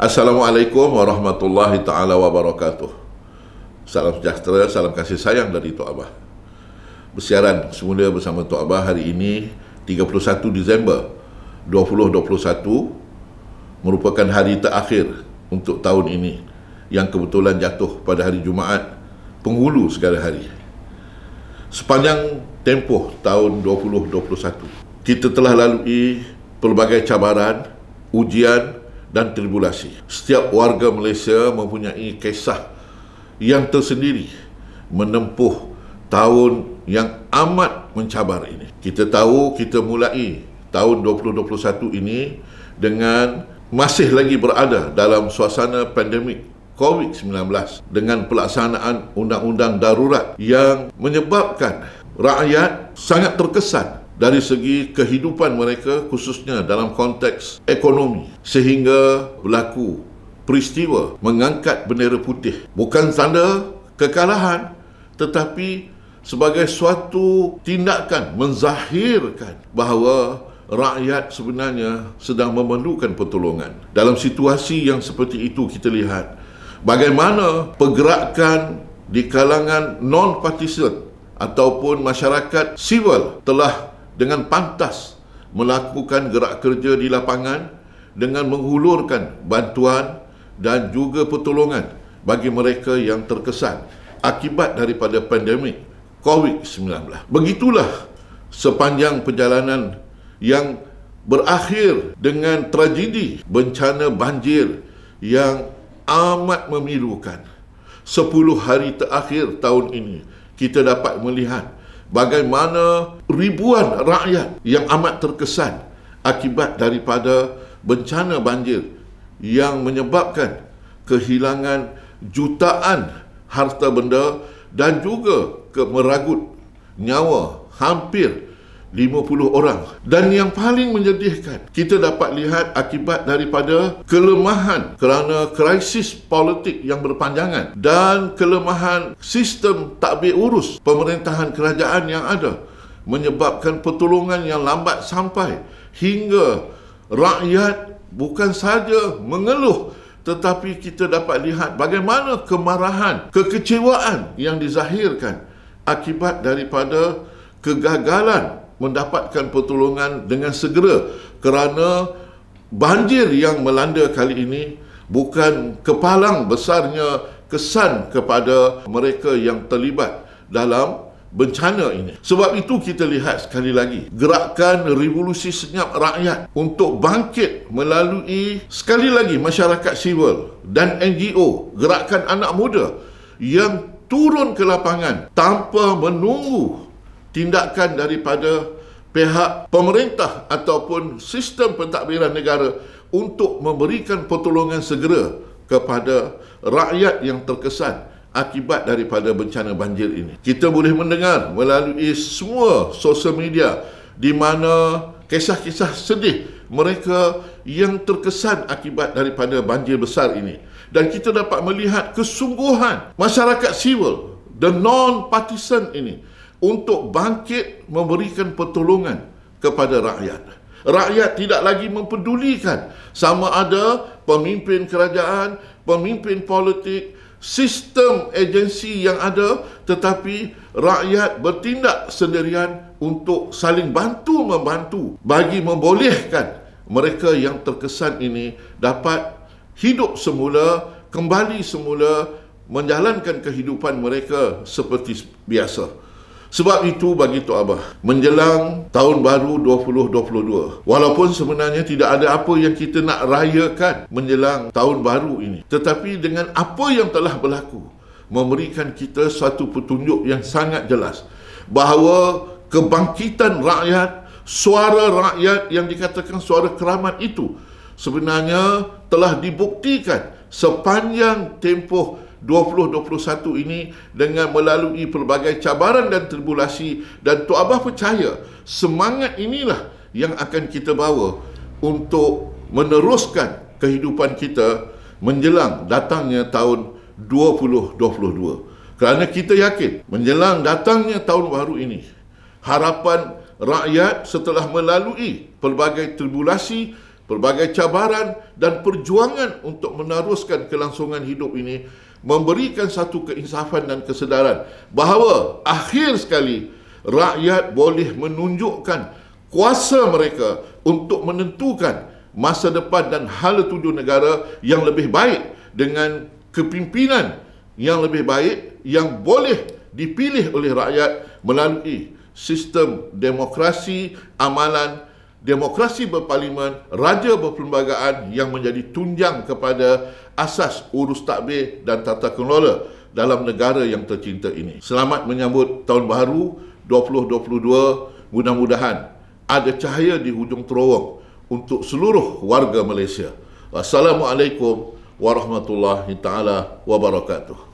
Assalamualaikum warahmatullahi taala wabarakatuh. Salam sejahtera, salam kasih sayang dari Tok Abah. Bersiaran semula bersama Tok Abah hari ini 31 Disember 2021 merupakan hari terakhir untuk tahun ini yang kebetulan jatuh pada hari Jumaat penghulu segala hari. Sepanjang tempoh tahun 2021, kita telah lalui pelbagai cabaran, ujian, dan tribulasi. Setiap warga Malaysia mempunyai kisah yang tersendiri menempuh tahun yang amat mencabar ini. Kita tahu kita mulai tahun 2021 ini dengan masih lagi berada dalam suasana pandemik COVID-19 dengan pelaksanaan undang-undang darurat yang menyebabkan rakyat sangat terkesan dari segi kehidupan mereka khususnya dalam konteks ekonomi sehingga berlaku peristiwa mengangkat bendera putih bukan tanda kekalahan tetapi sebagai suatu tindakan menzahirkan bahawa rakyat sebenarnya sedang memerlukan pertolongan dalam situasi yang seperti itu kita lihat bagaimana pergerakan di kalangan non-partisan ataupun masyarakat sivil telah dengan pantas melakukan gerak kerja di lapangan dengan menghulurkan bantuan dan juga pertolongan bagi mereka yang terkesan akibat daripada pandemik COVID-19. Begitulah sepanjang perjalanan yang berakhir dengan tragedi bencana banjir yang amat memilukan. sepuluh hari terakhir tahun ini kita dapat melihat bagaimana ribuan rakyat yang amat terkesan akibat daripada bencana banjir yang menyebabkan kehilangan jutaan harta benda dan juga meragut nyawa hampir 50 orang dan yang paling menyedihkan kita dapat lihat akibat daripada kelemahan kerana krisis politik yang berpanjangan dan kelemahan sistem takbir urus pemerintahan kerajaan yang ada menyebabkan pertolongan yang lambat sampai hingga rakyat bukan saja mengeluh tetapi kita dapat lihat bagaimana kemarahan kekecewaan yang dizahirkan akibat daripada kegagalan mendapatkan pertolongan dengan segera kerana banjir yang melanda kali ini bukan kepalang besarnya kesan kepada mereka yang terlibat dalam bencana ini. Sebab itu kita lihat sekali lagi gerakan revolusi senyap rakyat untuk bangkit melalui sekali lagi masyarakat sivil dan NGO, gerakan anak muda yang turun ke lapangan tanpa menunggu tindakan daripada pihak pemerintah ataupun sistem pentadbiran negara untuk memberikan pertolongan segera kepada rakyat yang terkesan akibat daripada bencana banjir ini. Kita boleh mendengar melalui semua sosial media di mana kisah-kisah sedih mereka yang terkesan akibat daripada banjir besar ini. Dan kita dapat melihat kesungguhan masyarakat sivil, the non-partisan ini untuk bangkit memberikan pertolongan kepada rakyat. Rakyat tidak lagi mempedulikan sama ada pemimpin kerajaan, pemimpin politik, sistem agensi yang ada tetapi rakyat bertindak sendirian untuk saling bantu-membantu bagi membolehkan mereka yang terkesan ini dapat hidup semula, kembali semula menjalankan kehidupan mereka seperti biasa. Sebab itu bagi Tok Abah, menjelang tahun baru 2022, walaupun sebenarnya tidak ada apa yang kita nak rayakan menjelang tahun baru ini, tetapi dengan apa yang telah berlaku, memberikan kita satu petunjuk yang sangat jelas bahawa kebangkitan rakyat, suara rakyat yang dikatakan suara keramat itu sebenarnya telah dibuktikan sepanjang tempoh 2021 ini dengan melalui pelbagai cabaran dan tribulasi dan Tok Abah percaya semangat inilah yang akan kita bawa untuk meneruskan kehidupan kita menjelang datangnya tahun 2022 kerana kita yakin menjelang datangnya tahun baru ini harapan rakyat setelah melalui pelbagai tribulasi pelbagai cabaran dan perjuangan untuk meneruskan kelangsungan hidup ini memberikan satu keinsafan dan kesedaran bahawa akhir sekali rakyat boleh menunjukkan kuasa mereka untuk menentukan masa depan dan hala tuju negara yang lebih baik dengan kepimpinan yang lebih baik yang boleh dipilih oleh rakyat melalui sistem demokrasi amalan demokrasi berparlimen, raja berperlembagaan yang menjadi tunjang kepada asas urus takbir dan tata kelola dalam negara yang tercinta ini. Selamat menyambut tahun baru 2022. Mudah-mudahan ada cahaya di hujung terowong untuk seluruh warga Malaysia. Wassalamualaikum warahmatullahi taala wabarakatuh.